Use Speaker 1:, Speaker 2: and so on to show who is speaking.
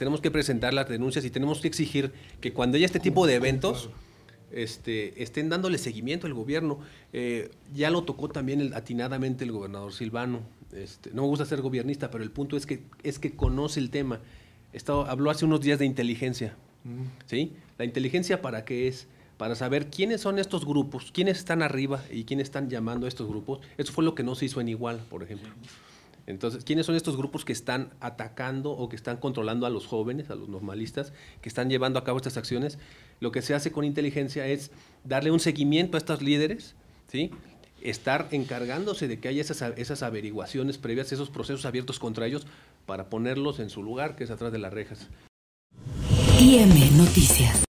Speaker 1: tenemos que presentar las denuncias y tenemos que exigir que cuando haya este ah, tipo de eventos este, estén dándole seguimiento al gobierno. Eh, ya lo tocó también atinadamente el gobernador Silvano. Este, no me gusta ser gobernista, pero el punto es que, es que conoce el tema. habló hace unos días de inteligencia.
Speaker 2: Mm.
Speaker 1: ¿La inteligencia para qué es? Para saber quiénes son estos grupos, quiénes están arriba y quiénes están llamando a estos grupos. Eso fue lo que no se hizo en Igual, por ejemplo. Entonces, ¿quiénes son estos grupos que están atacando o que están controlando a los jóvenes, a los normalistas, que están llevando a cabo estas acciones? Lo que se hace con inteligencia es darle un seguimiento a estos líderes, ¿sí? estar encargándose de que haya esas, esas averiguaciones previas, esos procesos abiertos contra ellos, para ponerlos en su lugar, que es atrás de las rejas.
Speaker 3: IM Noticias.